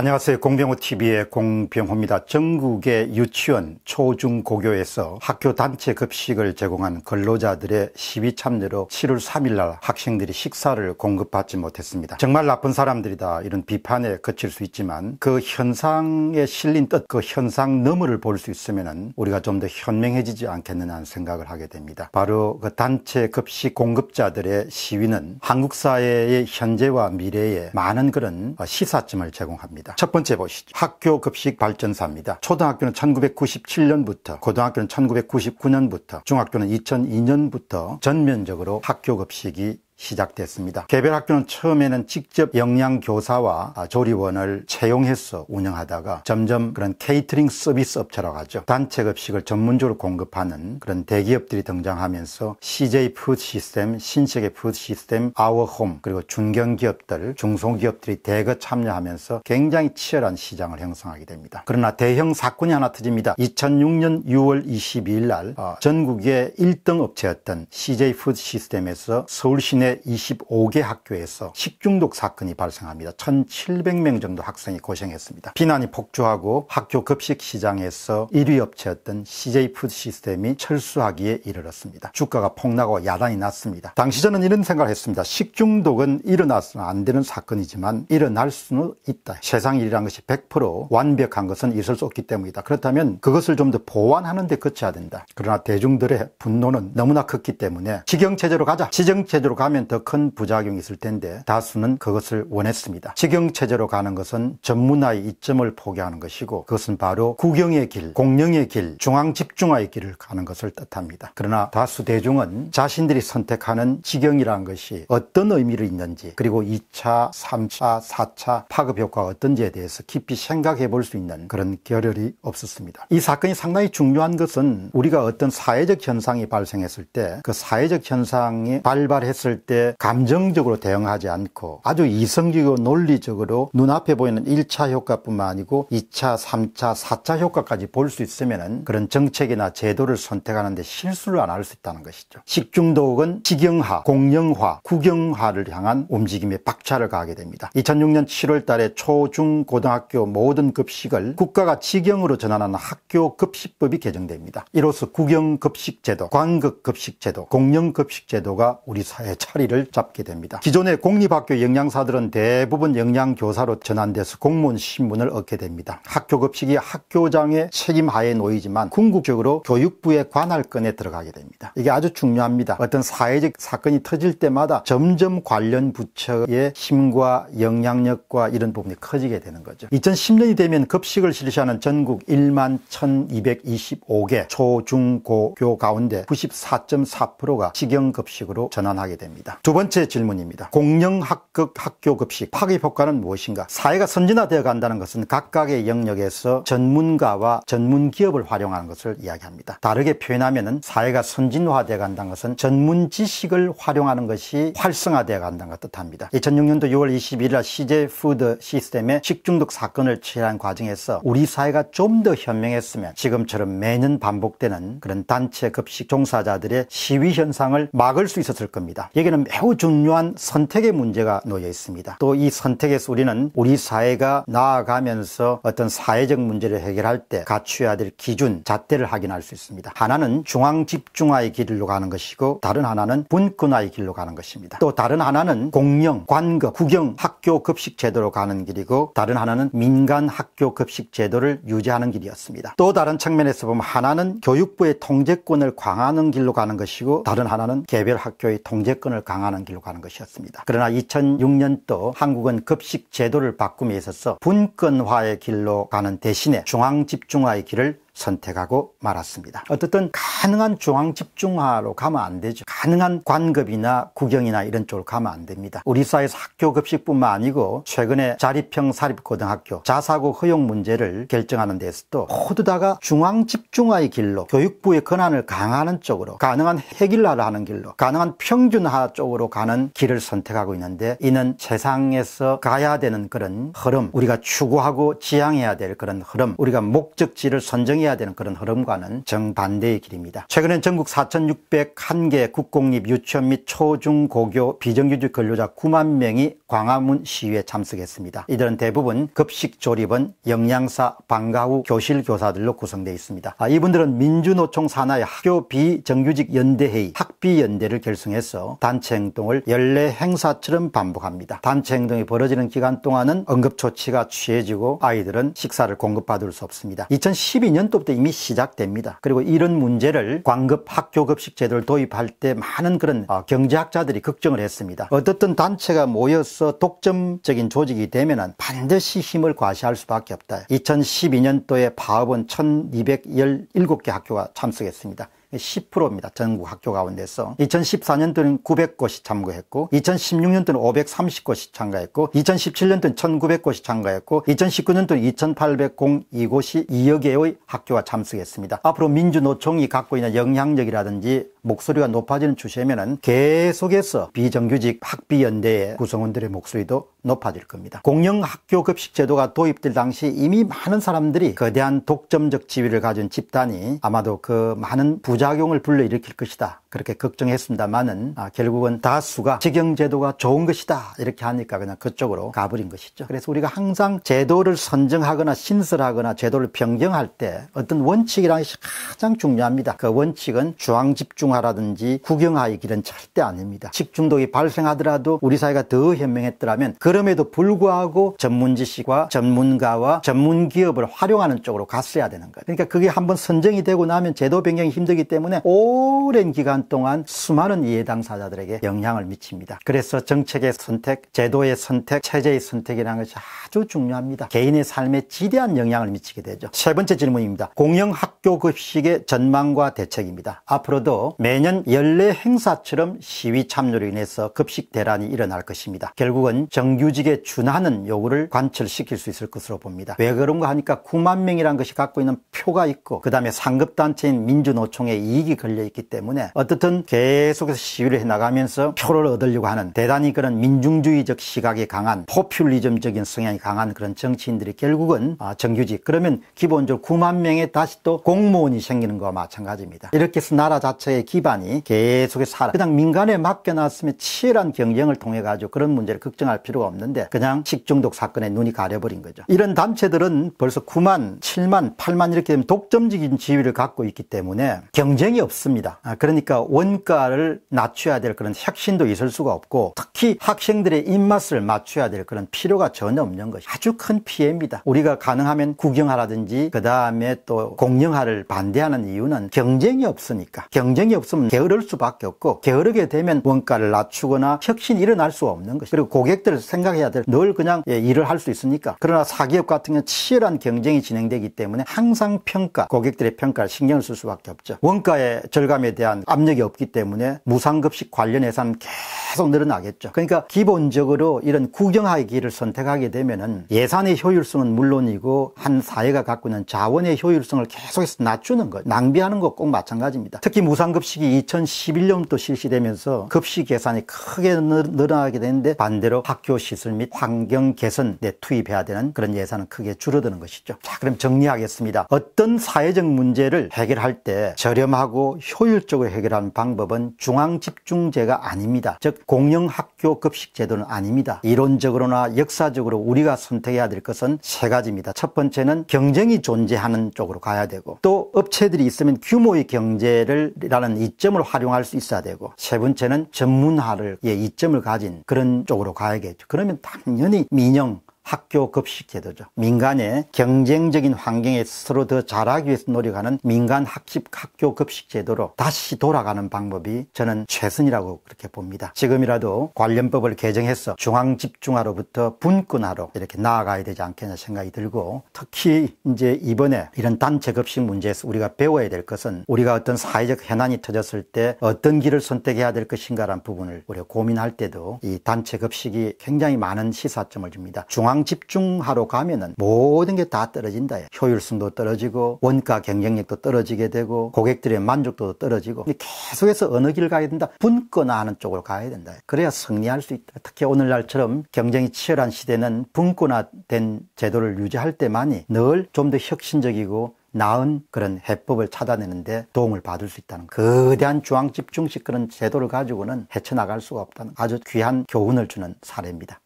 안녕하세요. 공병호TV의 공병호입니다. 전국의 유치원, 초중, 고교에서 학교 단체 급식을 제공한 근로자들의 시위 참여로 7월 3일 날 학생들이 식사를 공급받지 못했습니다. 정말 나쁜 사람들이다 이런 비판에 그칠 수 있지만 그 현상에 실린 뜻, 그 현상 너머를 볼 수 있으면 우리가 좀 더 현명해지지 않겠느냐 하는 생각을 하게 됩니다. 바로 그 단체 급식 공급자들의 시위는 한국 사회의 현재와 미래에 많은 그런 시사점을 제공합니다. 있습니다. 첫 번째 보시죠. 학교 급식 발전사입니다. 초등학교는 1997년부터, 고등학교는 1999년부터, 중학교는 2002년부터 전면적으로 학교 급식이 시작됐습니다. 개별 학교는 처음에는 직접 영양 교사와 조리원을 채용해서 운영하다가 점점 그런 케이트링 서비스 업체라고 하죠. 단체급식을 전문적으로 공급하는 그런 대기업들이 등장하면서 CJ 푸드 시스템, 신세계 푸드 시스템, 아워홈 그리고 중견기업들, 중소기업들이 대거 참여하면서 굉장히 치열한 시장을 형성하게 됩니다. 그러나 대형 사건이 하나 터집니다. 2006년 6월 22일 날 어, 전국의 1등 업체였던 CJ 푸드 시스템에서 서울 시내 국내 25개 학교에서 식중독 사건이 발생합니다. 1,700명 정도 학생이 고생했습니다. 비난이 폭주하고 학교 급식 시장에서 1위 업체였던 CJ푸드 시스템이 철수하기에 이르렀습니다. 주가가 폭락하고 야단이 났습니다. 당시 저는 이런 생각을 했습니다. 식중독은 일어나서는 안 되는 사건이지만 일어날 수는 있다. 세상 일이란 것이 100% 완벽한 것은 있을 수 없기 때문이다. 그렇다면 그것을 좀 더 보완하는 데 그쳐야 된다. 그러나 대중들의 분노는 너무나 컸기 때문에 지경체제로 가자. 지정체제로 가면 하면 더큰 부작용이 있을 텐데 다수는 그것을 원했습니다. 직영체제로 가는 것은 전문화의 이점을 포기하는 것이고 그것은 바로 국영의 길, 공영의 길, 중앙 집중화의 길을 가는 것을 뜻합니다. 그러나 다수 대중은 자신들이 선택하는 직영이라는 것이 어떤 의미를 있는지 그리고 2차, 3차, 4차 파급 효과가 어떤지에 대해서 깊이 생각해 볼 수 있는 그런 결혈이 없었습니다. 이 사건이 상당히 중요한 것은 우리가 어떤 사회적 현상이 발생했을 때 그 사회적 현상이 발발했을 때때 감정적으로 대응하지 않고 아주 이성적이고 논리적으로 눈앞에 보이는 1차 효과뿐만 아니고 2차, 3차, 4차 효과까지 볼 수 있으면 그런 정책이나 제도를 선택하는데 실수를 안 할 수 있다는 것이죠. 식중독은 식영화, 공영화, 국영화를 향한 움직임에 박차를 가하게 됩니다. 2006년 7월 달에 초, 중, 고등학교 모든 급식을 국가가 직영으로 전환하는 학교 급식법이 개정됩니다. 이로써 국영급식제도, 광극급식제도, 공영급식제도가 우리 사회에 차 자리를 잡게 됩니다. 기존의 공립학교 영양사들은 대부분 영양교사로 전환돼서 공무원 신분을 얻게 됩니다. 학교 급식이 학교장의 책임 하에 놓이지만 궁극적으로 교육부의 관할권에 들어가게 됩니다. 이게 아주 중요합니다. 어떤 사회적 사건이 터질 때마다 점점 관련 부처의 힘과 영향력과 이런 부분이 커지게 되는 거죠. 2010년이 되면 급식을 실시하는 전국 1만 1225개 초중고교 가운데 94.4%가 직영급식으로 전환하게 됩니다. 있습니다. 두 번째 질문입니다. 공영학급 학교 급식 파급 효과는 무엇인가? 사회가 선진화되어 간다는 것은 각각의 영역에서 전문가와 전문 기업을 활용하는 것을 이야기합니다. 다르게 표현하면 사회가 선진화되어 간다는 것은 전문 지식을 활용하는 것이 활성화되어 간다는 것 뜻합니다. 2006년도 6월 21일 날 CJ 푸드 시스템의 식중독 사건을 취한 과정에서 우리 사회가 좀 더 현명했으면 지금처럼 매년 반복되는 그런 단체 급식 종사자들의 시위 현상을 막을 수 있었을 겁니다. 우리에게는 매우 중요한 선택의 문제가 놓여 있습니다. 또 이 선택에서 우리는 우리 사회가 나아가면서 어떤 사회적 문제를 해결할 때 갖추어야 될 기준, 잣대를 확인할 수 있습니다. 하나는 중앙 집중화의 길로 가는 것이고 다른 하나는 분권화의 길로 가는 것입니다. 또 다른 하나는 공영, 관급 국영, 학교 급식 제도로 가는 길이고 다른 하나는 민간 학교 급식 제도를 유지하는 길이었습니다. 또 다른 측면에서 보면 하나는 교육부의 통제권을 강화하는 길로 가는 것이고 다른 하나는 개별 학교의 통제권을 수준을 강화하는 길로 가는 것이었습니다. 그러나 2006년도 한국은 급식 제도를 바꿈에 있어서 분권화의 길로 가는 대신에 중앙 집중화의 길을 선택하고 말았습니다. 어쨌든 가능한 중앙 집중화로 가면 안 되죠. 가능한 관급이나 국영이나 이런 쪽으로 가면 안 됩니다. 우리 사회에서 학교 급식뿐만 아니고 최근에 자립형 사립고등학교 자사고 허용 문제를 결정하는 데서도 모두 다가 중앙 집중화의 길로 교육부의 권한을 강화하는 쪽으로 가능한 해결화를 하는 길로 가능한 평준화 쪽으로 가는 길을 선택하고 있는데 이는 세상에서 가야 되는 그런 흐름 우리가 추구하고 지향해야 될 그런 흐름 우리가 목적지를 선정해야 해야 되는 그런 흐름과는 정반대의 길입니다. 최근엔 전국 4,601개 국공립 유치원 및 초중 고교 비정규직 근로자 9만 명이 광화문 시위에 참석했습니다. 이들은 대부분 급식 조립원, 영양사, 방과 후 교실 교사들로 구성되어 있습니다. 아, 이분들은 민주노총 산하의 학교 비정규직 연대회의 학비연대를 결성해서 단체 행동을 연례 행사처럼 반복합니다. 단체 행동이 벌어지는 기간 동안은 응급조치가 취해지고 아이들은 식사를 공급받을 수 없습니다. 2012년도 학급부터 이미 시작됩니다. 그리고 이런 문제를 광급 학교 급식 제도를 도입할 때 많은 그런 어, 경제학자들이 걱정을 했습니다. 어떻든 단체가 모여서 독점적인 조직이 되면 반드시 힘을 과시할 수밖에 없다. 2012년도에 파업은 1217개 학교가 참석했습니다. 10%입니다. 전국 학교 가운데서 2014년도는 900곳이 참가했고 2016년도는 530곳이 참가했고 2017년도는 1900곳이 참가했고 2019년도는 2802곳이 2여 개의 학교가 참석했습니다. 앞으로 민주노총이 갖고 있는 영향력이라든지 목소리가 높아지는 추세면은 계속해서 비정규직 학비연대의 구성원들의 목소리도 높아질 겁니다. 공영학교 급식 제도가 도입될 당시 이미 많은 사람들이 거대한 독점적 지위를 가진 집단이 아마도 그 많은 부작용을 불러일으킬 것이다. 그렇게 걱정했습니다만은 아, 결국은 다수가 직영제도가 좋은 것이다 이렇게 하니까 그냥 그쪽으로 가버린 것이죠. 그래서 우리가 항상 제도를 선정하거나 신설하거나 제도를 변경할 때 어떤 원칙이라는 것이 가장 중요합니다. 그 원칙은 주황 집중화라든지 국영화의 길은 절대 아닙니다. 집중독이 발생하더라도 우리 사회가 더 현명했더라면 그럼에도 불구하고 전문 지식과 전문가와 전문 기업을 활용하는 쪽으로 갔어야 되는 거예요. 그러니까 그게 한번 선정이 되고 나면 제도 변경이 힘들기 때문에 오랜 기간 시간 동안 수많은 이해 당사자들에게 영향을 미칩니다. 그래서 정책의 선택, 제도의 선택, 체제의 선택이라는 것이 아주 중요합니다. 개인의 삶에 지대한 영향을 미치게 되죠. 세 번째 질문입니다. 공영학교 급식의 전망과 대책입니다. 앞으로도 매년 연례 행사처럼 시위 참여로 인해서 급식 대란이 일어날 것입니다. 결국은 정규직에 준하는 요구를 관철시킬 수 있을 것으로 봅니다. 왜 그런가 하니까 9만 명이라는 것이 갖고 있는 표가 있고 그 다음에 상급단체인 민주노총의 이익이 걸려있기 때문에 어떻든 계속해서 시위를 해나가면서 표를 얻으려고 하는 대단히 그런 민중주의적 시각이 강한 포퓰리즘적인 성향이 강한 그런 정치인들이 결국은 아, 정규직 그러면 기본적으로 9만 명에 다시 또 공무원이 생기는 거와 마찬가지입니다. 이렇게 해서 나라 자체의 기반이 계속해서 살아 그냥 민간에 맡겨놨으면 치열한 경쟁을 통해 가지고 그런 문제를 걱정할 필요가 없는데 그냥 식중독 사건에 눈이 가려버린 거죠. 이런 단체들은 벌써 9만, 7만, 8만 이렇게 되면 독점적인 지위를 갖고 있기 때문에 경쟁이 없습니다. 아, 그러니까 원가를 낮춰야 될 그런 혁신도 있을 수가 없고 특히 학생들의 입맛을 맞춰야 될 그런 필요가 전혀 없는 것이 아주 큰 피해입니다. 우리가 가능하면 국영화라든지 그 다음에 또 공영화를 반대하는 이유는 경쟁이 없으니까 경쟁이 없으면 게으를 수밖에 없고 게으르게 되면 원가를 낮추거나 혁신이 일어날 수 없는 것이 그리고 고객들을 생각해야 될 늘 그냥 예, 일을 할 수 있으니까 그러나 사기업 같은 경우는 치열한 경쟁이 진행되기 때문에 항상 평가 고객들의 평가를 신경을 쓸 수밖에 없죠. 원가의 절감에 대한 압력 적이 없기 때문에 무상급식 관련 예산 계속 계속 늘어나겠죠. 그러니까 기본적으로 이런 국영하기를 선택하게 되면은 예산의 효율성은 물론이고 한 사회가 갖고 있는 자원의 효율성을 계속해서 낮추는 것, 낭비하는 것꼭 마찬가지입니다. 특히 무상급식이 2011년부터 실시되면서 급식 계산이 크게 늘어나게 되는데 반대로 학교 시설 및 환경 개선 에 투입해야 되는 그런 예산은 크게 줄어드는 것이죠. 자, 그럼 정리하겠습니다. 어떤 사회적 문제를 해결할 때 저렴하고 효율적으로 해결하는 방법은 중앙 집중제가 아닙니다. 즉 공영학교급식 제도는 아닙니다. 이론적으로나 역사적으로 우리가 선택해야 될 것은 세 가지입니다. 첫 번째는 경쟁이 존재하는 쪽으로 가야 되고 또 업체들이 있으면 규모의 경제를 라는 이점을 활용할 수 있어야 되고 세 번째는 전문화를 예, 이점을 가진 그런 쪽으로 가야겠죠. 그러면 당연히 민영, 학교 급식 제도죠. 민간의 경쟁적인 환경에 스스로 더 잘하기 위해서 노력하는 민간 학습 학교 급식 제도로 다시 돌아가는 방법이 저는 최선이라고 그렇게 봅니다. 지금이라도 관련법을 개정해서 중앙 집중화로부터 분권화로 이렇게 나아가야 되지 않겠냐 생각이 들고 특히 이제 이번에 이런 단체 급식 문제에서 우리가 배워야 될 것은 우리가 어떤 사회적 현안이 터졌을 때 어떤 길을 선택해야 될 것인가라는 부분을 우리가 고민할 때도 이 단체 급식이 굉장히 많은 시사점을 줍니다. 중앙 광집중하러 가면은 모든 게 다 떨어진다. 효율성도 떨어지고 원가 경쟁력도 떨어지게 되고 고객들의 만족도도 떨어지고 계속해서 어느 길을 가야 된다. 분권화하는 쪽으로 가야 된다. 그래야 승리할 수 있다. 특히 오늘날처럼 경쟁이 치열한 시대는 분권화된 제도를 유지할 때만이 늘 좀 더 혁신적이고 나은 그런 해법을 찾아내는데 도움을 받을 수 있다는 거대한 중앙 집중식 그런 제도를 가지고는 헤쳐나갈 수가 없다는 아주 귀한 교훈을 주는 사례입니다.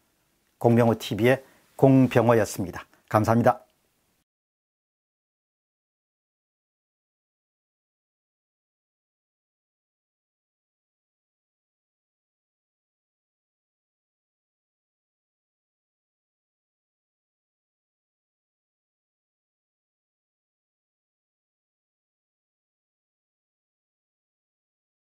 공병호 TV의 공병호였습니다. 감사합니다.